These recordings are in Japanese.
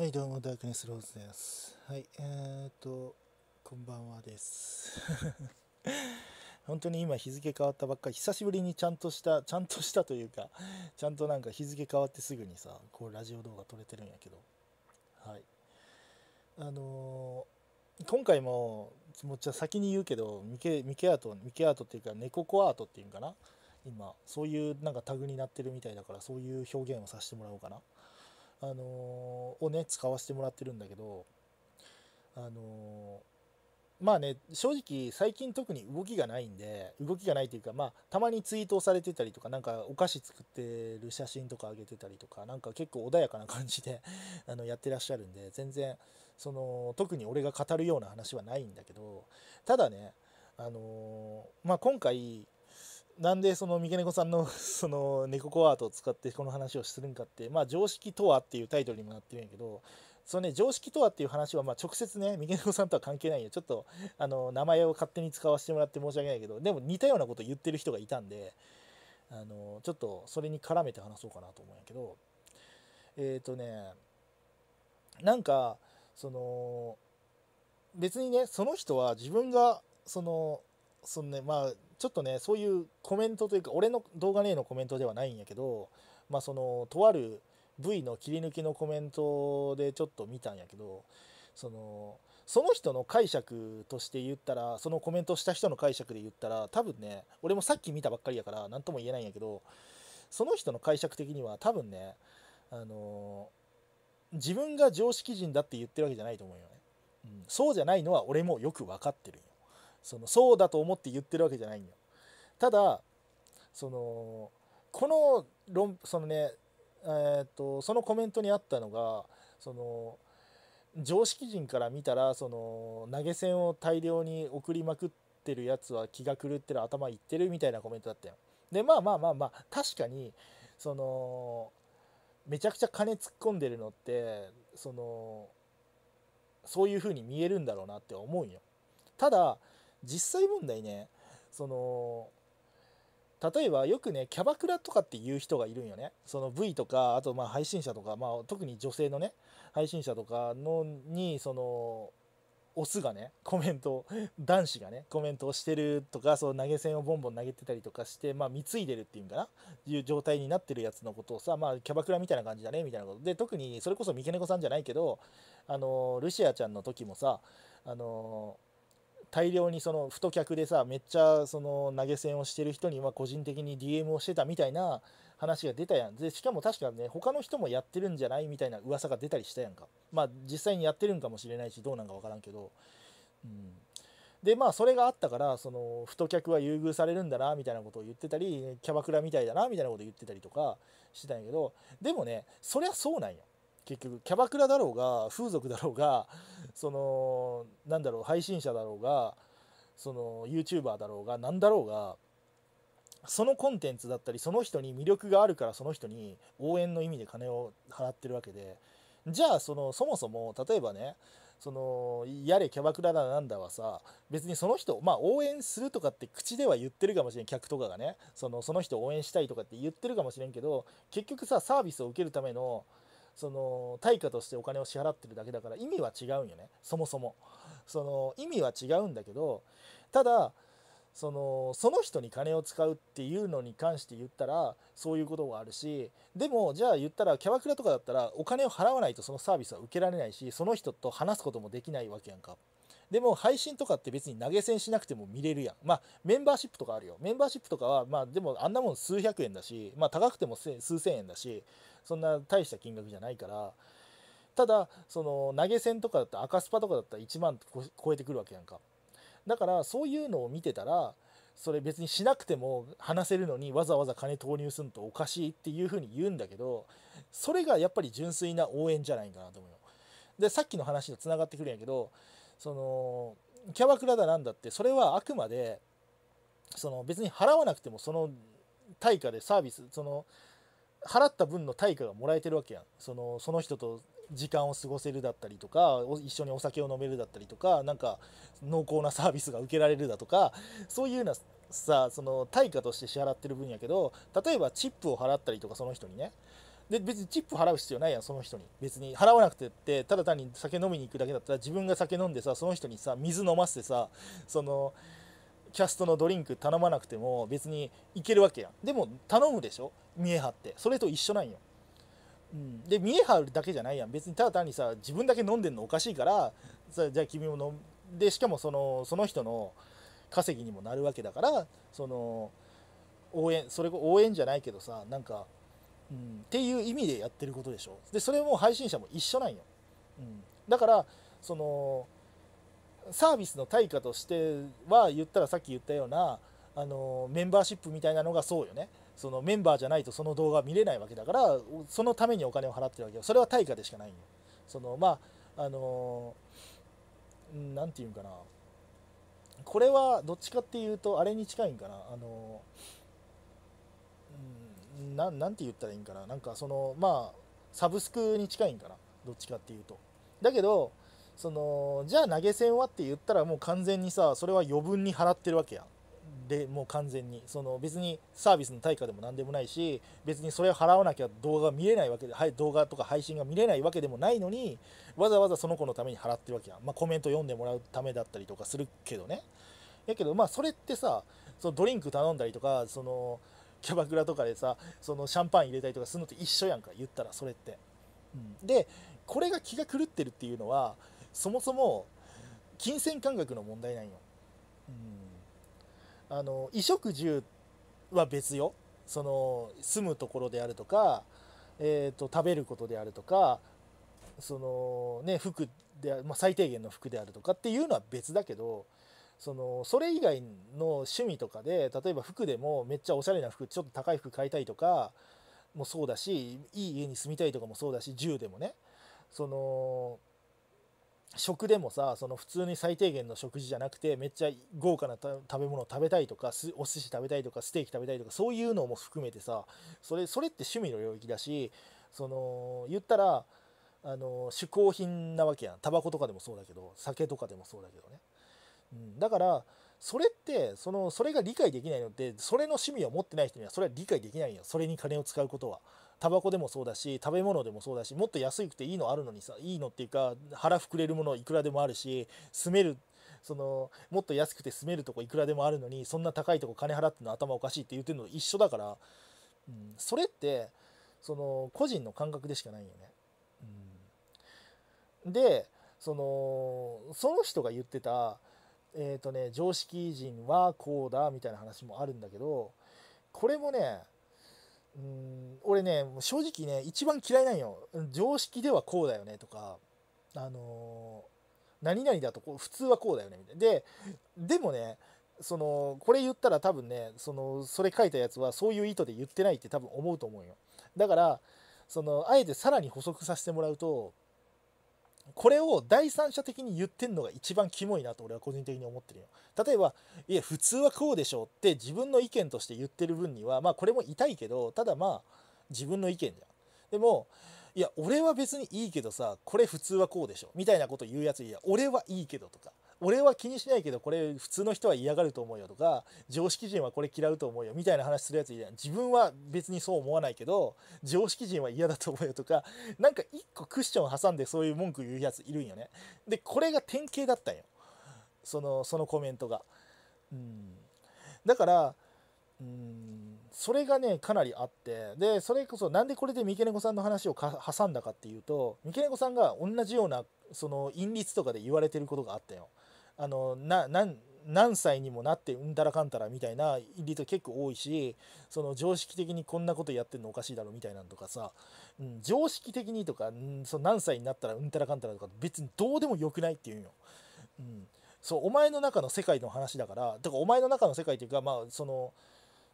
はい、どうも、ダークネスローズです。はい、えー、と、こんばんはです。本当に今日付変わったばっかり、久しぶりにちゃんとした、ちゃんとしたというか、ちゃんとなんか日付変わってすぐにさ、こうラジオ動画撮れてるんやけど、はい。あのー、今回も、もうちゃ先に言うけど、ミケ、ミケアート、ミケアートっていうか、ネココアートっていうんかな今、そういうなんかタグになってるみたいだから、そういう表現をさせてもらおうかな。あのー、をね使わせてもらってるんだけどあのー、まあね正直最近特に動きがないんで動きがないというかまあたまにツイートをされてたりとか何かお菓子作ってる写真とかあげてたりとかなんか結構穏やかな感じで あのやってらっしゃるんで全然その特に俺が語るような話はないんだけどただねあのー、まあ今回なんでその三毛猫さんの その猫コアートを使ってこの話をするんかってまあ常識とはっていうタイトルにもなってるんやけどそのね常識とはっていう話はまあ直接ね三毛猫さんとは関係ないよちょっとあの名前を勝手に使わせてもらって申し訳ないけどでも似たようなこと言ってる人がいたんであのちょっとそれに絡めて話そうかなと思うんやけどえっ、ー、とねなんかその別にねその人は自分がそのそのねまあちょっとねそういうコメントというか俺の動画ねのコメントではないんやけどまあそのとある V の切り抜きのコメントでちょっと見たんやけどそのその人の解釈として言ったらそのコメントした人の解釈で言ったら多分ね俺もさっき見たばっかりやから何とも言えないんやけどその人の解釈的には多分ねあの自分が常識人だって言ってるわけじゃないと思うよね、うん、そうじゃないのは俺もよく分かってるよそのそうだと思って言ってるわけじゃないんよ。ただそのこの論そのねえー、っとそのコメントにあったのがその常識人から見たらその投げ銭を大量に送りまくってるやつは気が狂ってる頭いってるみたいなコメントだったよ。でまあまあまあまあ確かにそのめちゃくちゃ金突っ込んでるのってそのそういう風に見えるんだろうなって思うよ。ただ実際問題ねその例えばよくねキャバクラとかっていう人がいるんよねその V とかあとまあ配信者とか、まあ、特に女性のね配信者とかのにそのオスがねコメント男子がねコメントをしてるとかその投げ銭をボンボン投げてたりとかして、まあ、貢いでるっていうんかないう状態になってるやつのことをさ、まあ、キャバクラみたいな感じだねみたいなことで特にそれこそ三毛猫さんじゃないけどあのルシアちゃんの時もさあのー大量にその太客でさめっちゃその投げ銭をしてる人には個人的に DM をしてたみたいな話が出たやんでしかも確かね他の人もやってるんじゃないみたいな噂が出たりしたやんかまあ実際にやってるんかもしれないしどうなんか分からんけど、うん、でまあそれがあったからその太客は優遇されるんだなみたいなことを言ってたりキャバクラみたいだなみたいなこと言ってたりとかしてたんやけどでもねそりゃそうなんよ結局キャバクラだろうが風俗だろうがそのなんだろう配信者だろうがその YouTuber だろうが何だろうがそのコンテンツだったりその人に魅力があるからその人に応援の意味で金を払ってるわけでじゃあそのそもそも例えばねそのやれキャバクラだなんだはさ別にその人まあ応援するとかって口では言ってるかもしれん客とかがねそのその人応援したいとかって言ってるかもしれんけど結局さサービスを受けるためのその対価としてお金を支払ってるだけだから意味は違うんよねそもそもその意味は違うんだけどただそのその人に金を使うっていうのに関して言ったらそういうことがあるしでもじゃあ言ったらキャバクラとかだったらお金を払わないとそのサービスは受けられないしその人と話すこともできないわけやんかでも配信とかって別に投げ銭しなくても見れるやん。まあメンバーシップとかあるよ。メンバーシップとかはまあでもあんなもん数百円だし、まあ高くても数千円だし、そんな大した金額じゃないから、ただその投げ銭とかだったら赤スパとかだったら1万超えてくるわけやんか。だからそういうのを見てたら、それ別にしなくても話せるのにわざわざ金投入するのとおかしいっていうふうに言うんだけどそれがやっぱり純粋な応援じゃないかなと思うよ。でさっきの話とつながってくるんやけどそのキャバクラだなんだってそれはあくまでその別に払わなくてもその対価でサービスその払った分の対価がもらえてるわけやんそのその人と時間を過ごせるだったりとか一緒にお酒を飲めるだったりとかなんか濃厚なサービスが受けられるだとかそういうようなさその対価として支払ってる分やけど例えばチップを払ったりとかその人にねで別にチップ払う必要ないやんその人に別に払わなくてってただ単に酒飲みに行くだけだったら自分が酒飲んでさその人にさ水飲ませてさそのキャストのドリンク頼まなくても別に行けるわけやんでも頼むでしょ見栄張ってそれと一緒なんよ、うん、で見栄張るだけじゃないやん別にただ単にさ自分だけ飲んでんのおかしいからじゃあ君も飲んでしかもそのその人の稼ぎにもなるわけだからその応援それ応援じゃないけどさなんかうん、っていう意味でやってることでしょでそれも配信者も一緒なんよ、うん、だからそのサービスの対価としては言ったらさっき言ったようなあのメンバーシップみたいなのがそうよねそのメンバーじゃないとその動画見れないわけだからそのためにお金を払ってるわけよそれは対価でしかないんよそのまああの何て言うんかなこれはどっちかっていうとあれに近いんかなあのななんて言ったらいいんかななんかそのまあサブスクに近いんかなどっちかっていうとだけどそのじゃあ投げ銭はって言ったらもう完全にさそれは余分に払ってるわけやでもう完全にその別にサービスの対価でも何でもないし別にそれを払わなきゃ動画見れないわけで動画とか配信が見れないわけでもないのにわざわざその子のために払ってるわけや、まあ、コメント読んでもらうためだったりとかするけどねやけどまあそれってさそのドリンク頼んだりとかそのキャバクラとかでさそのシャンパン入れたりとかするのと一緒やんか言ったらそれって、うん、でこれが気が狂ってるっていうのはそもそも金銭感覚の問題なんよ、うん、あの衣食住は別よその住むところであるとか、えーと、食べることであるとかそのね服で、まあ、最低限の服であるとかっていうのは別だけどそのそれ以外の趣味とかで例えば服でもめっちゃおしゃれな服ちょっと高い服買いたいとかもそうだしいい家に住みたいとかもそうだし銃でもねその食でもさその普通に最低限の食事じゃなくてめっちゃ豪華な食べ物を食べたいとかお寿司食べたいとかステーキ食べたいとかそういうのも含めてさそれそれって趣味の領域だしその言ったらあの嗜好品なわけやんタバコとかでもそうだけど酒とかでもそうだけどね。うん、だからそれってそのそれが理解できないのってそれの趣味を持ってない人にはそれは理解できないよそれに金を使うことは。タバコでもそうだし食べ物でもそうだしもっと安くていいのあるのにさいいのっていうか腹膨れるものいくらでもあるし住めるそのもっと安くて住めるとこいくらでもあるのにそんな高いとこ金払っての頭おかしいって言ってるのと一緒だから、うん、それってその個人の感覚でしかないよね。うん、でそのその人が言ってたえっ、ー、とね、常識人はこうだみたいな話もあるんだけど、これもね、うん、俺ね、正直ね、一番嫌いなんよ。常識ではこうだよねとか、あのー、何々だとこう普通はこうだよねみたいな。で、でもね、そのこれ言ったら多分ねそのそれ書いたやつはそういう意図で言ってないって多分思うと思うよだからそのあえてさらに補足させてもらうとこれを第三者的に言ってんのが一番キモいなと俺は個人的に思ってるよ例えば「いや普通はこうでしょ」って自分の意見として言ってる分にはまあこれも痛いけどただまあ自分の意見じゃんでもいや俺は別にいいけどさこれ普通はこうでしょみたいなこと言うやついや俺はいいけどとか俺は気にしないけどこれ普通の人は嫌がると思うよとか常識人はこれ嫌うと思うよみたいな話するやついるやん自分は別にそう思わないけど常識人は嫌だと思うよとかなんか一個クッション挟んでそういう文句言うやついるんよねでこれが典型だったんよそのそのコメントがうんだからうんそれがねかなりあってでそれこそなんでこれで三毛猫さんの話を挟んだかっていうと三毛猫さんが同じようなその韻律とかで言われてることがあったよあのな何歳にもなってうんたらかんたらみたいな入りと結構多いしその常識的にこんなことやってんのおかしいだろみたいなんとかさ、うん、常識的にとか、うん、その何歳になったらうんたらかんたらとか別にどうでもよくないっていうんよ。うん、そうお前の中の世界の話だからだからお前の中の世界っていうかまあその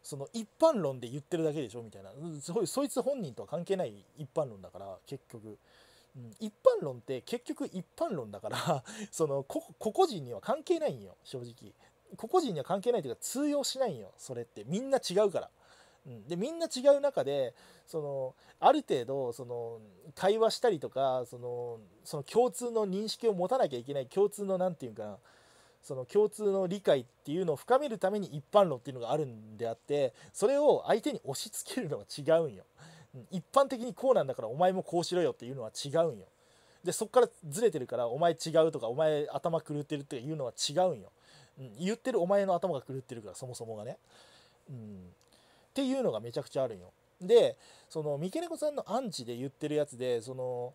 その一般論で言ってるだけでしょみたいなそそいつ本人とは関係ない一般論だから結局一般論って結局一般論だから その個々人には関係ないんよ正直個々人には関係ないというか通用しないんよそれってみんな違うから。うん、でみんな違う中でそのある程度その会話したりとかそのその共通の認識を持たなきゃいけない共通の何て言うかなその共通の理解っていうのを深めるために一般論っていうのがあるんであってそれを相手に押し付けるのは違うんよ。一般的にこうなんだからお前もこうしろよっていうのは違うんよでそっからずれてるからお前違うとかお前頭狂ってるっていうのは違うんよ、うん、言ってるお前の頭が狂ってるからそもそもがね、うん、っていうのがめちゃくちゃあるんよでその三毛猫さんのアンチで言ってるやつでその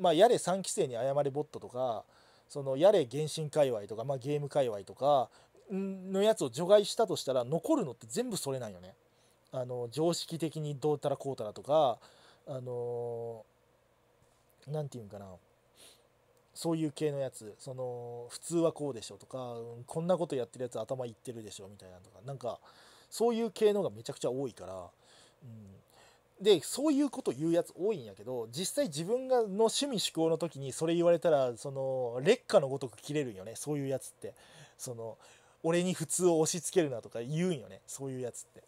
まあ、やれ3期生に謝れボットとかそのやれ原神界隈とか、まあ、ゲーム界隈とかのやつを除外したとしたら残るのって全部それなんよね。あの常識的にどうたらこうたらとかあの何て言うんかなそういう系のやつその普通はこうでしょとか、うん、こんなことやってるやつ頭いってるでしょみたいなとかなんかそういう系のがめちゃくちゃ多いから、うん、でそういうこと言うやつ多いんやけど実際自分がの趣味趣向の時にそれ言われたらその劣化のごとく切れるんよねそういうやつってその俺に普通を押し付けるなとか言うんよねそういうやつって。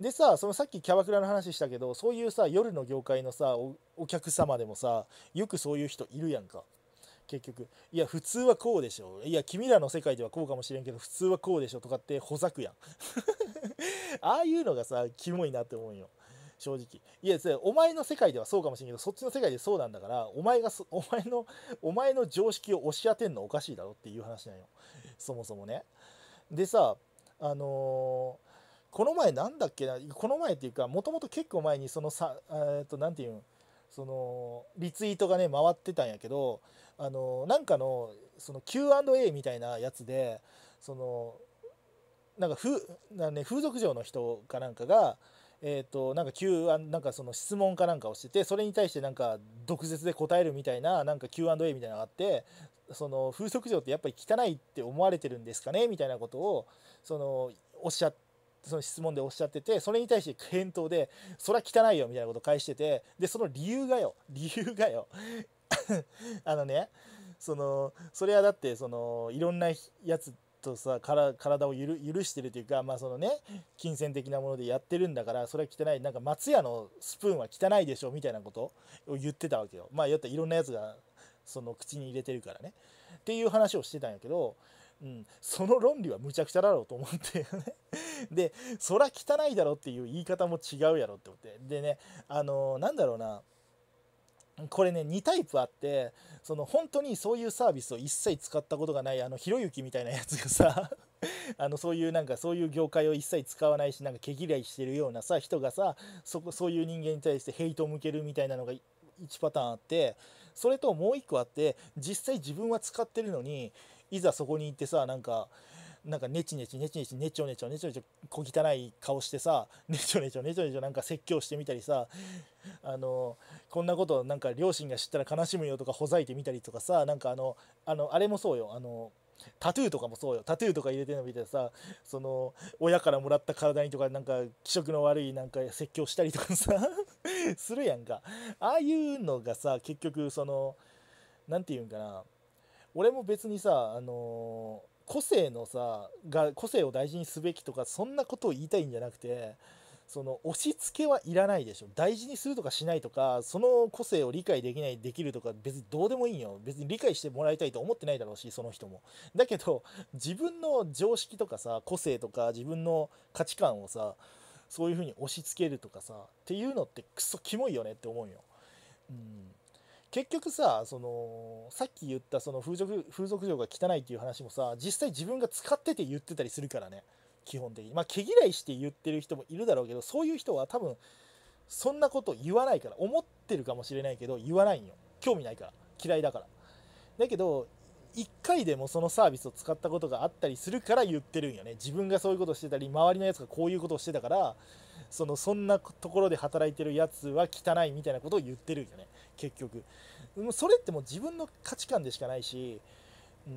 でさそのさっきキャバクラの話したけどそういうさ夜の業界のさお客様でもさよくそういう人いるやんか結局いや普通はこうでしょいや君らの世界ではこうかもしれんけど普通はこうでしょとかってほざくやん ああいうのがさキモいなって思うよ正直いやお前の世界ではそうかもしれんけどそっちの世界でそうなんだからお前がお前のお前の常識を押し当てんのおかしいだろっていう話なんよそもそもねでさあのーこの前なんだっけなこの前っていうかもともと結構前にそのさえっと何て言うんそのリツイートがね回ってたんやけどあのなんかのその Q&A みたいなやつでそのなんかふなんね、風俗嬢の人かなんかが、えーと、なんか Q なんかその質問かなんかをしててそれに対してなんか毒舌で答えるみたいななんか Q&A みたいなのがあってその風俗嬢ってやっぱり汚いって思われてるんですかねみたいなことをそのおっしゃっその質問でおっしゃっててそれに対して返答で「そりゃ汚いよ」みたいなこと返しててでその理由がよ 理由がよ あのねそのそれはだってそのいろんなやつとさから体を許許してるというかまあそのね金銭的なものでやってるんだからそれは汚いなんか松屋のスプーンは汚いでしょみたいなことを言ってたわけよまあやったいろんなやつがその口に入れてるからねっていう話をしてたんやけどうん、その論理はむちゃくちゃだろうと思って でそら汚いだろっていう言い方も違うやろって思ってでねあのー、なんだろうなこれね2タイプあってその本当にそういうサービスを一切使ったことがないあのひろゆきみたいなやつがさ あのそういうなんかそういう業界を一切使わないしなんか毛嫌いしてるようなさ人がさそそういう人間に対してヘイトを向けるみたいなのが1パターンあってそれともう1個あって実際自分は使ってるのにいざそこに行ってさなんかなんかネチネチネチネチネチョネチョネチョネチョ小汚い顔してさネチョネチョネチョネチョなんか説教してみたりさあのこんなことなんか両親が知ったら悲しむよとかほざいてみたりとかさなんかあのあのあれもそうよあのタトゥーとかもそうよタトゥーとか入れてるの見てさその親からもらった体にとかなんか気色の悪いなんか説教したりとかさ するやんかああいうのがさ結局その何て言うんかな俺も別にさあの個性のさが個性を大事にすべきとかそんなことを言いたいんじゃなくてその押し付けはいらないでしょ大事にするとかしないとかその個性を理解できないできるとか別にどうでもいいよ別に理解してもらいたいと思ってないだろうしその人もだけど自分の常識とかさ個性とか自分の価値観をさそういう風に押し付けるとかさっていうのってクソキモいよねって思うようん結局さそのさっき言ったその風俗風俗嬢が汚いっていう話もさ実際自分が使ってて言ってたりするからね基本的にまあ毛嫌いして言ってる人もいるだろうけどそういう人は多分そんなこと言わないから思ってるかもしれないけど言わないんよ興味ないから嫌いだからだけど1回でもそのサービスを使ったことがあったりするから言ってるんよね自分がそういうことしてたり周りのやつがこういうことをしてたからそのそんなところで働いてるやつは汚いみたいなことを言ってるんよね結局それってもう自分の価値観でしかないし、うん、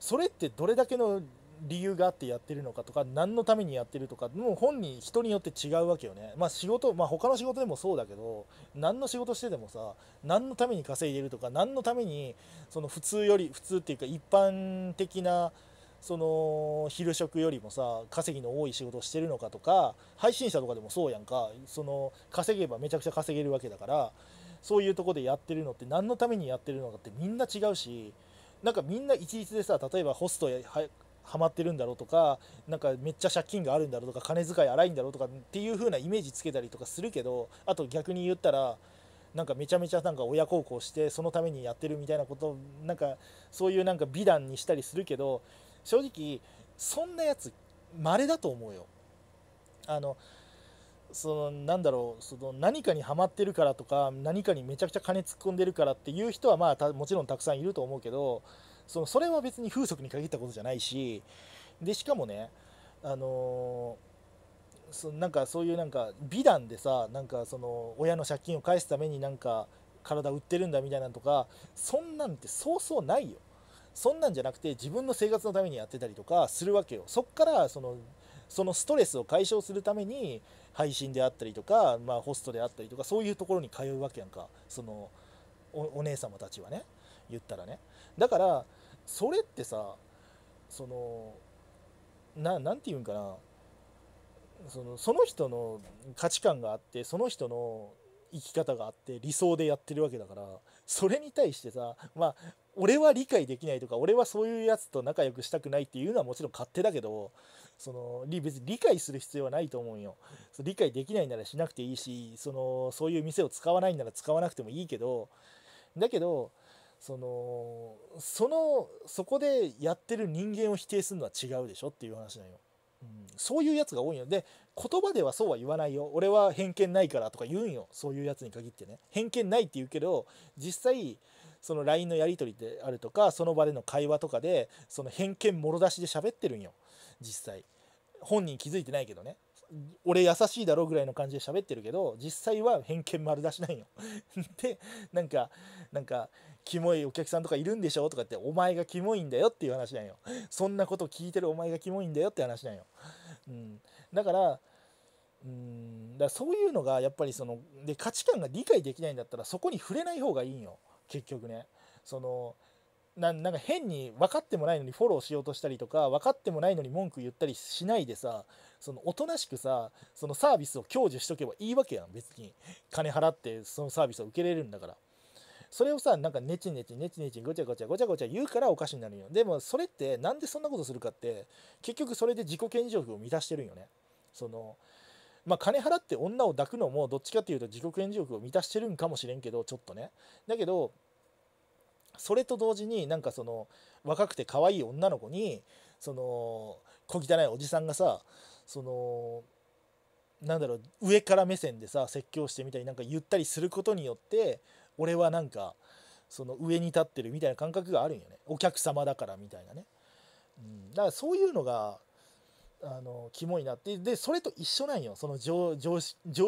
それってどれだけの理由があってやってるのかとか何のためにやってるとかもう本人人によって違うわけよねまあ仕事まあ他の仕事でもそうだけど何の仕事しててもさ何のために稼いでるとか何のためにその普通より普通っていうか一般的なその昼食よりもさ稼ぎの多い仕事をしてるのかとか配信者とかでもそうやんかその稼げばめちゃくちゃ稼げるわけだからそういうとこでやってるのって何のためにやってるのかってみんな違うしなんかみんな一律でさ例えばホストやはまってるんだろうとかなんかめっちゃ借金があるんだろうとか金遣い荒いんだろうとかっていう風なイメージつけたりとかするけどあと逆に言ったらなんかめちゃめちゃなんか親孝行してそのためにやってるみたいなことなんかそういうなんか美談にしたりするけど正直そんなやつ稀だと思うよ。あのそのなんだろうその何かにはまってるからとか何かにめちゃくちゃ金突っ込んでるからっていう人はまあもちろんたくさんいると思うけどそのそれは別に風俗に限ったことじゃないしでしかもねあのー、そなんかそういうなんか美談でさなんかその親の借金を返すためになんか体売ってるんだみたいなとかそんなんてそうそうないよそんなんじゃなくて自分の生活のためにやってたりとかするわけよそっからそのそのストレスを解消するために配信であったりとか、まあ、ホストであったりとかそういうところに通うわけやんかそのお姉様たちはね言ったらねだからそれってさそのななて言うんかなそのその人の価値観があってその人の生き方があって理想でやってるわけだからそれに対してさまあ俺は理解できないとか俺はそういうやつと仲良くしたくないっていうのはもちろん勝手だけどその別に理解する必要はないと思うよ理解できないならしなくていいしそのそういう店を使わないなら使わなくてもいいけどだけどそのそのそこでやってる人間を否定するのは違うでしょっていう話なんよ。うん、そういうやつが多いので言葉ではそうは言わないよ俺は偏見ないからとか言うんよそういうやつに限ってね偏見ないって言うけど実際その LINE のやり取りであるとかその場での会話とかでその偏見もろ出しで喋ってるんよ実際本人気づいてないけどね俺優しいだろぐらいの感じで喋ってるけど実際は偏見丸出しなんよ でなんかなんかキモいお客さんとかいるんでしょとかってお前がキモいんだよっていう話なんよそんなこと聞いてるお前がキモいんだよって話なんよ、うん、だからうんだそういうのがやっぱりそので価値観が理解できないんだったらそこに触れない方がいいんよ結局ねそのななんか変に分かってもないのにフォローしようとしたりとか分かってもないのに文句言ったりしないでさそのおとなしくさそのサービスを享受しとけばいいわけやん別に金払ってそのサービスを受けれるんだからそれをさなんかネチネチネチネチごちゃごちゃごちゃごちゃ言うからおかしになるよでもそれってなんでそんなことするかって結局それで自己顕示欲を満たしてるんよねそのまあ、金払って女を抱くのもどっちかっていうと自己顕示欲を満たしてるんかもしれんけどちょっとねだけどそれと同時になんかその若くて可愛い女の子にその小汚いおじさんがさそのなんだろう上から目線でさ説教してみたりなんか言ったりすることによって俺はなんかその上に立ってるみたいな感覚があるんよねお客様だからみたいなね、うん、だからそういうのがあのキモいなってでそれと一緒なんよその常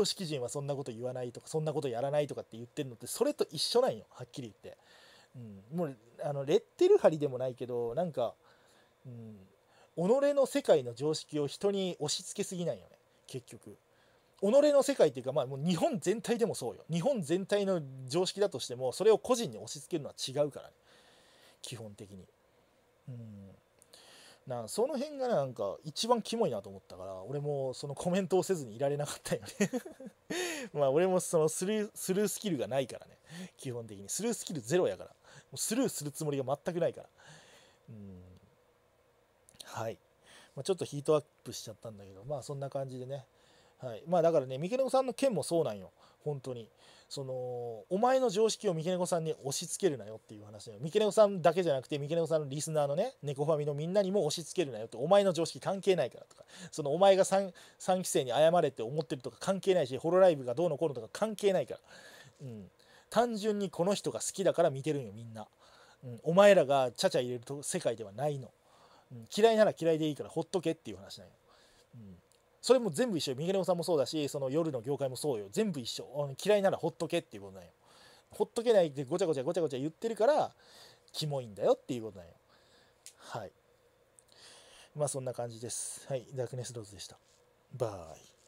識人はそんなこと言わないとかそんなことやらないとかって言ってるのってそれと一緒なんよはっきり言ってうん、もうあのレッテル貼りでもないけどなんか、うん、己の世界の常識を人に押し付けすぎないよね結局。己の世界っていうか、まあ、もう日本全体でもそうよ日本全体の常識だとしてもそれを個人に押し付けるのは違うからね基本的にうんなその辺がなんか一番キモいなと思ったから俺もそのコメントをせずにいられなかったよね まあ俺もそのスルースルースキルがないからね基本的にスルースキルゼロやからスルーするつもりが全くないから。うん。はい。まあ、ちょっとヒートアップしちゃったんだけど、まあそんな感じでね。はい。まあだからね、三毛猫さんの件もそうなんよ。本当に。その、お前の常識を三毛猫さんに押し付けるなよっていう話だよ。三毛猫さんだけじゃなくて、三毛猫さんのリスナーのね、猫ファミのみんなにも押し付けるなよって、お前の常識関係ないからとか、そのお前が 3, 3期生に謝れって思ってるとか関係ないし、ホロライブがどうのこうのとか関係ないから。うん。単純にこの人が好きだから見てるんよみんな、うん、お前らがちゃちゃ入れると世界ではないの、うん、嫌いなら嫌いでいいからほっとけっていう話なんよ、うん、それも全部一緒よ三毛さんもそうだしその夜の業界もそうよ全部一緒、うん、嫌いならほっとけっていうことなんよほっとけないでごちゃごちゃごちゃごちゃ言ってるからキモいんだよっていうことなんよはいまあそんな感じですはいダークネスローズでしたバイ